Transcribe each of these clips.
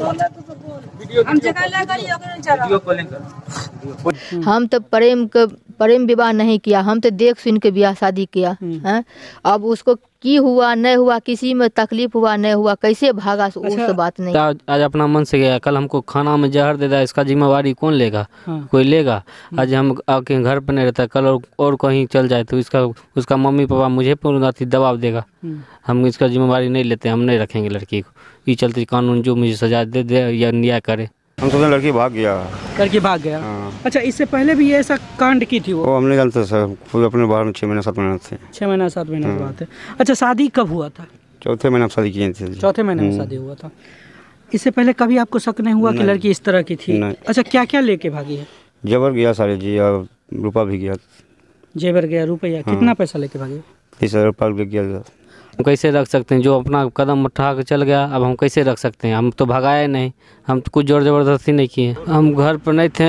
हाँ। हम तो प्रेम प्रेम विवाह नहीं किया हम तो देख सुन के ब्याह शादी किया है हम्म। हाँ। अब उसको की हुआ नहीं हुआ किसी में तकलीफ हुआ नहीं हुआ कैसे भागा उस अच्छा, बात नहीं आज अपना मन से गया कल हमको खाना में जहर दे रहा इसका जिम्मेवारी कौन लेगा हाँ। कोई लेगा हाँ। आज हम आके घर पर नहीं रहता कल और, और कहीं चल जाए तो इसका उसका मम्मी पापा मुझे पूरा दबाव देगा हम्म। हम इसका जिम्मेवारी नहीं लेते हम नहीं रखेंगे लड़की को ये चलते कानून जो मुझे सजा दे दे या न्याय करे हम सोचे तो लड़की भाग गया लड़की भाग गया हाँ। अच्छा इससे पहले भी ये ऐसा कांड की थी वो वो हमने जानते सर खुद अपने बाहर में छः महीना सात महीना थे छः महीना सात महीना की हाँ। बात है अच्छा शादी कब हुआ था चौथे महीने शादी की थी चौथे महीने में हम्म। शादी हुआ था इससे पहले कभी आपको शक नहीं हुआ कि लड़की इस तरह की थी अच्छा क्या क्या लेके भागी है जेवर गया सारे जी और रुपया भी गया जेवर गया रुपया कितना हाँ। पैसा लेके भागी तीस हज़ार रुपया गया हम कैसे रख सकते हैं जो अपना कदम उठा के चल गया अब हम कैसे रख सकते हैं हम तो भगाए नहीं हम तो कुछ जोर ज़बरदस्ती नहीं किए हम घर पर नहीं थे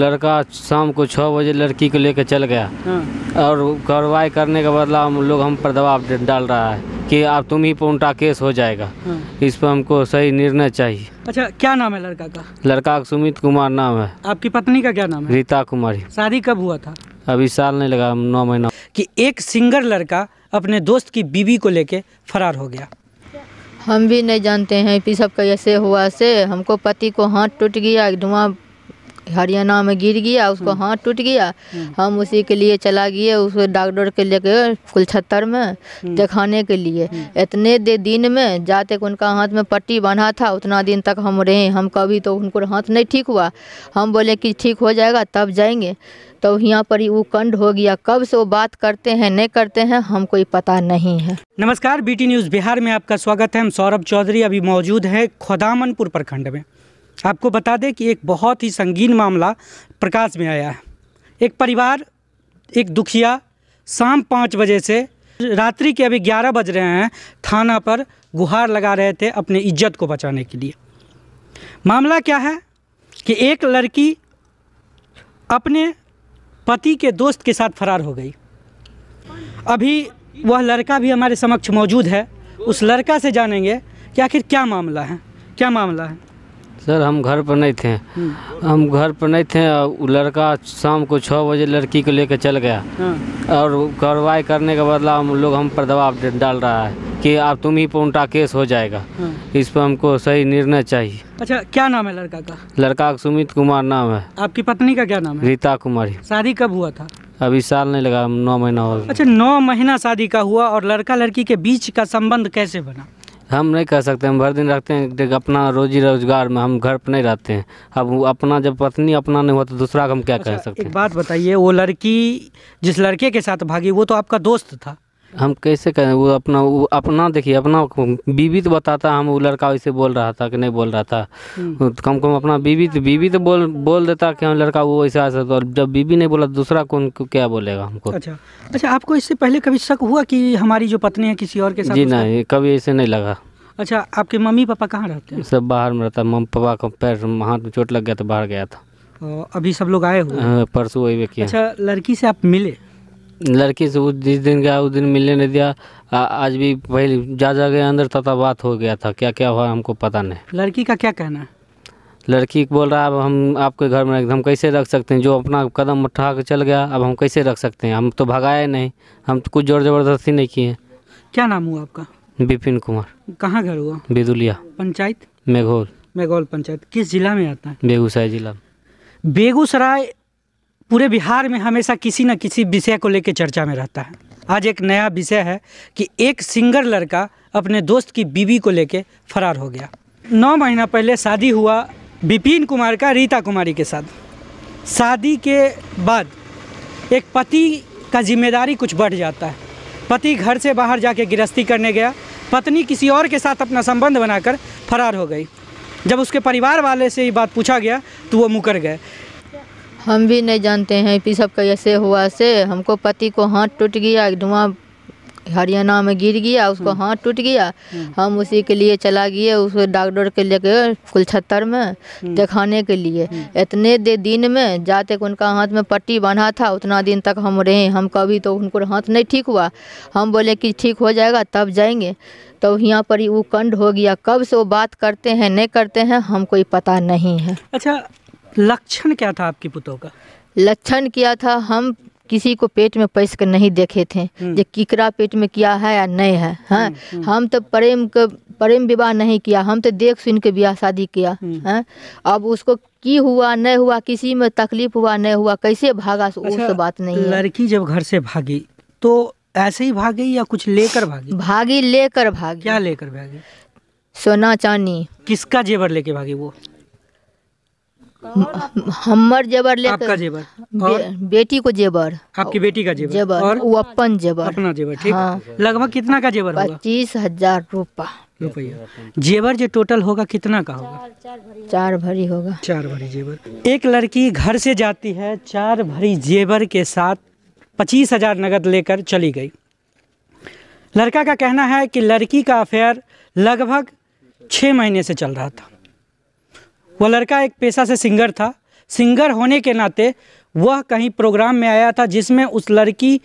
लड़का शाम को छः बजे लड़की को लेकर चल गया हाँ। और कार्रवाई करने के बदला हम लोग हम पर दबाव डाल रहा है कि आप तुम ही पर उनका केस हो जाएगा हाँ। इस पर हमको सही निर्णय चाहिए अच्छा क्या नाम है लड़का का लड़का का सुमित कुमार नाम है आपकी पत्नी का क्या नाम है रीता कुमारी शादी कब हुआ था अभी साल नहीं लगा नौ महीना कि एक सिंगर लड़का अपने दोस्त की बीवी को लेके फरार हो गया हम भी नहीं जानते हैं कि सब कैसे हुआ से हमको पति को हाथ टूट गया धुआं हरियाणा में गिर गया उसको हम्म। हाथ टूट गया हम्म। हम उसी के लिए चला गए उस डॉक्टर के लेके कुलछत्तर में हम्म। दिखाने के लिए इतने दे दिन में जाते उनका हाथ में पट्टी बांधा था उतना दिन तक हम रहे हम कभी तो उनको हाथ नहीं ठीक हुआ हम बोले कि ठीक हो जाएगा तब जाएंगे तो यहाँ पर ही वो कंड हो गया कब से वो बात करते हैं नहीं करते हैं हमको कोई पता नहीं है नमस्कार बीटी न्यूज़ बिहार में आपका स्वागत है हम सौरभ चौधरी अभी मौजूद हैं खोदामनपुर प्रखंड में आपको बता दें कि एक बहुत ही संगीन मामला प्रकाश में आया है एक परिवार एक दुखिया शाम पाँच बजे से रात्रि के अभी ग्यारह बज रहे हैं थाना पर गुहार लगा रहे थे अपने इज्जत को बचाने के लिए मामला क्या है कि एक लड़की अपने पति के दोस्त के साथ फरार हो गई अभी वह लड़का भी हमारे समक्ष मौजूद है उस लड़का से जानेंगे कि आखिर क्या मामला है क्या मामला है सर हम घर पर नहीं थे हम्म। हम घर पर नहीं थे लड़का शाम को छः बजे लड़की को लेकर चल गया हाँ। और कार्रवाई करने के बदला हम लोग हम पर दबाव डाल रहा है कि आप तुम ही पर उनका केस हो जाएगा हाँ। इस पर हमको सही निर्णय चाहिए अच्छा क्या नाम है लड़का का लड़का का सुमित कुमार नाम है आपकी पत्नी का क्या नाम है रीता कुमारी शादी कब हुआ था अभी साल नहीं लगा नौ महीना हो अच्छा नौ महीना शादी का हुआ और लड़का लड़की के बीच का संबंध कैसे बना हम नहीं कह सकते हम भर दिन रखते हैं देख अपना रोजी रोजगार में हम घर पर नहीं रहते हैं अब अपना जब पत्नी अपना नहीं हुआ तो दूसरा का हम क्या अच्छा, कह सकते हैं बात बताइए वो लड़की जिस लड़के के साथ भागी वो तो आपका दोस्त था हम कैसे करें वो अपना वो अपना देखिए अपना बीवी तो बताता हम वो लड़का वैसे बोल रहा था कि नहीं बोल रहा था हम्म। तो कम कम अपना बीवी तो बीवी तो बोल बोल देता कि हम हाँ, लड़का वो ऐसा ऐसा तो जब बीवी नहीं बोला दूसरा कौन क्या बोलेगा हमको अच्छा अच्छा आपको इससे पहले कभी शक हुआ कि हमारी जो पत्नी है किसी और के साथ जी नहीं कभी ऐसे नहीं लगा अच्छा आपके मम्मी पापा कहाँ रहते हैं सब बाहर में रहता मम्मी पापा का पैर हाथ में चोट लग गया था तो बाहर गया था अभी सब लोग आए हुए हाँ, परसों किया अच्छा लड़की से आप मिले लड़की से जिस दिन गया उस दिन मिलने नहीं दिया आज भी पहले जा जा गया अंदर तथा बात हो गया था क्या क्या हुआ हमको पता नहीं लड़की का क्या कहना है लड़की बोल रहा है अब हम आपके घर में हम कैसे रख सकते हैं जो अपना कदम उठा के चल गया अब हम कैसे रख सकते हैं हम तो भगाए नहीं हम तो कुछ जोर ज़बरदस्ती नहीं किए क्या नाम हुआ आपका विपिन कुमार कहाँ घर हुआ बेदुलिया पंचायत मेघोल मेघोल पंचायत किस जिला में आता है बेगूसराय जिला बेगूसराय पूरे बिहार में हमेशा किसी न किसी विषय को लेकर चर्चा में रहता है आज एक नया विषय है कि एक सिंगर लड़का अपने दोस्त की बीवी को लेकर फरार हो गया नौ महीना पहले शादी हुआ विपिन कुमार का रीता कुमारी के साथ शादी के बाद एक पति का जिम्मेदारी कुछ बढ़ जाता है पति घर से बाहर जाके गिरस्ती करने गया पत्नी किसी और के साथ अपना संबंध बनाकर फरार हो गई जब उसके परिवार वाले से ये बात पूछा गया तो वो मुकर गए हम भी नहीं जानते हैं कि सब कैसे हुआ से हमको पति को हाथ टूट गया धुआं हरियाणा में गिर गया उसको हम्म। हाथ टूट गया हम्म। हम उसी के लिए चला गए उस डॉक्टर के लेके कुलछत्तर में हम्म। दिखाने के लिए इतने दे दिन में जाते उनका हाथ में पट्टी बांधा था उतना दिन तक हम रहे हम कभी तो उनको हाथ नहीं ठीक हुआ हम बोले कि ठीक हो जाएगा तब जाएंगे तो यहाँ पर ही वो कंड हो गया कब से वो बात करते हैं नहीं करते हैं हमको पता नहीं है अच्छा लक्षण क्या था आपकी पुतों का लक्षण क्या था हम किसी को पेट में पैस कर नहीं देखे थे हम्म। जो किकरा पेट में किया है या नहीं है हाँ? हम्म, हम्म। हम तो प्रेम के प्रेम विवाह नहीं किया हम तो देख सुन के ब्याह शादी किया है हाँ? अब उसको की हुआ नहीं हुआ किसी में तकलीफ हुआ नहीं हुआ कैसे भागा अच्छा, तो बात नहीं लड़की जब घर से भागी तो ऐसे ही भागी या कुछ लेकर भागी भागी लेकर भागी क्या लेकर भागी सोना चांदी किसका जेवर लेके भागी वो हमर जेवर ले आपका जेवर बे, बेटी को जेवर आपकी बेटी का जेवर जेवर और वो अपन जेवर अपना जेवर ठीक हाँ। लगभग कितना का जेवर पच्चीस हजार रूपा रुपया जेवर जो टोटल होगा कितना का होगा चार भरी होगा चार भरी जेवर एक लड़की घर से जाती है चार भरी जेवर के साथ पच्चीस हजार नगद लेकर चली गई लड़का का कहना है कि लड़की का अफेयर लगभग छः महीने से चल रहा था वह लड़का एक पेशा से सिंगर था सिंगर होने के नाते वह कहीं प्रोग्राम में आया था जिसमें उस लड़की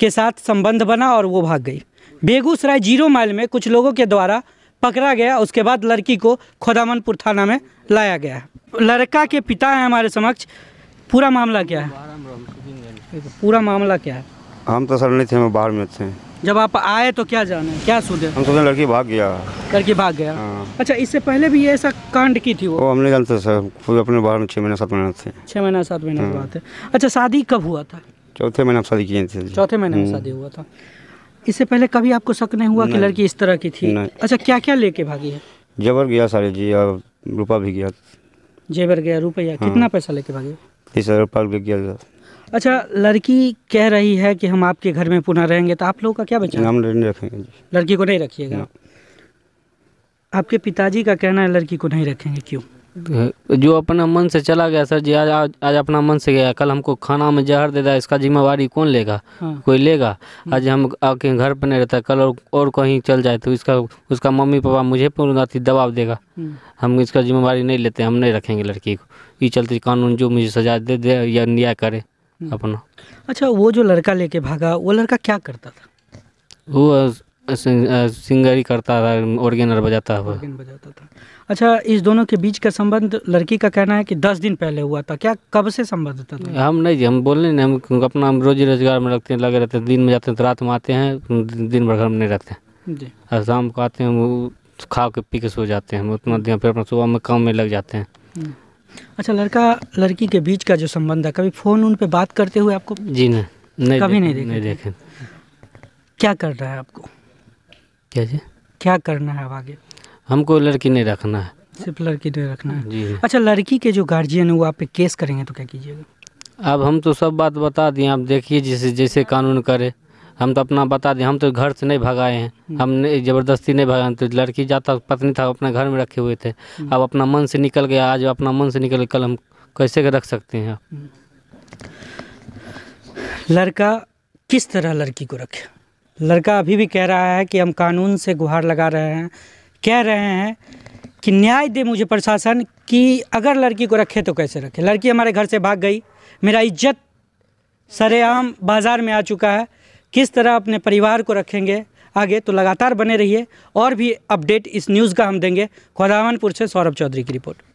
के साथ संबंध बना और वो भाग गई बेगूसराय जीरो माइल में कुछ लोगों के द्वारा पकड़ा गया उसके बाद लड़की को खुदामनपुर थाना में लाया गया लड़का के पिता हैं हमारे समक्ष पूरा मामला क्या है पूरा मामला क्या है हम तो सर नहीं थे हम बाहर में थे जब आप आए तो क्या जाने क्या सोचे हम सोचे लड़की भाग गया लड़की भाग गया हाँ। अच्छा इससे पहले भी ऐसा कांड की थी वो, वो हमने जानते सर खुद अपने बाहर में छः महीना सात महीना थे छः महीना सात महीने की हाँ। बात है अच्छा शादी कब हुआ था चौथे महीने शादी किए थे चौथे महीने में हम्म। शादी हुआ था इससे पहले कभी आपको शक नहीं हुआ कि लड़की इस तरह की थी अच्छा क्या क्या लेके भागी है जबर गया सारे जी और रुपया भी गया जेवर गया रुपया कितना हाँ। पैसा लेके भागे तीस हजार रुपया गया अच्छा लड़की कह रही है कि हम आपके घर में पुनः रहेंगे तो आप लोगों का क्या बचा हम नहीं रखेंगे लड़की को नहीं रखिएगा आपके पिताजी का कहना है लड़की को नहीं रखेंगे क्यों तो जो अपना मन से चला गया सर जी आज आज, अपना मन से गया कल हमको खाना में जहर दे दिया इसका जिम्मेवारी कौन लेगा हाँ। कोई लेगा हम्म। आज हम आके घर पर नहीं रहता कल और, और कहीं चल जाए तो इसका उसका मम्मी पापा मुझे पूर्णार्थी दबाव देगा हम्म। हम इसका जिम्मेवारी नहीं लेते हम नहीं रखेंगे लड़की को ये चलते कानून जो मुझे सजा दे दे या न्याय करे हम्म। अपना अच्छा वो जो लड़का लेके भागा वो लड़का क्या करता था वो सिंगरी करता था ऑर्गेनर बजाता था अच्छा इस दोनों के बीच का संबंध लड़की का कहना है कि दस दिन पहले हुआ था क्या कब से संबंध था हम नहीं जी हम बोले नहीं हम अपना हम रोजी रोजगार में रखते हैं लगे रहते हैं दिन में जाते हैं तो रात में आते हैं दिन भर घर में नहीं रहते हैं जी और शाम को आते हैं खा के पी के सो जाते हैं उतना दिन फिर अपना सुबह में काम में लग जाते हैं हम्म। अच्छा लड़का लड़की के बीच का जो संबंध है कभी फ़ोन उन पे बात करते हुए आपको जी ना नहीं कभी नहीं देखे नहीं देखे क्या रहा है आपको क्या जी क्या करना है अब आगे हमको लड़की नहीं रखना है सिर्फ लड़की नहीं रखना है जी हाँ। अच्छा लड़की के जो गार्जियन है वो आप पे केस करेंगे तो क्या कीजिएगा अब हम तो सब बात बता दिए आप देखिए जैसे जैसे कानून करे हम तो अपना बता दें हम तो घर से नहीं भगाए हैं हमने हम्म। ज़बरदस्ती नहीं भगाए तो लड़की जाता पत्नी था अपने घर में रखे हुए थे हम्म। अब अपना मन से निकल गया आज अपना मन से निकल कल हम कैसे रख सकते हैं हम्म। लड़का किस तरह लड़की को रखे लड़का अभी भी कह रहा है कि हम कानून से गुहार लगा रहे हैं कह रहे हैं कि न्याय दे मुझे प्रशासन कि अगर लड़की को रखे तो कैसे रखे लड़की हमारे घर से भाग गई मेरा इज्जत सरेआम बाज़ार में आ चुका है किस तरह अपने परिवार को रखेंगे आगे तो लगातार बने रहिए और भी अपडेट इस न्यूज़ का हम देंगे खुदावनपुर से सौरभ चौधरी की रिपोर्ट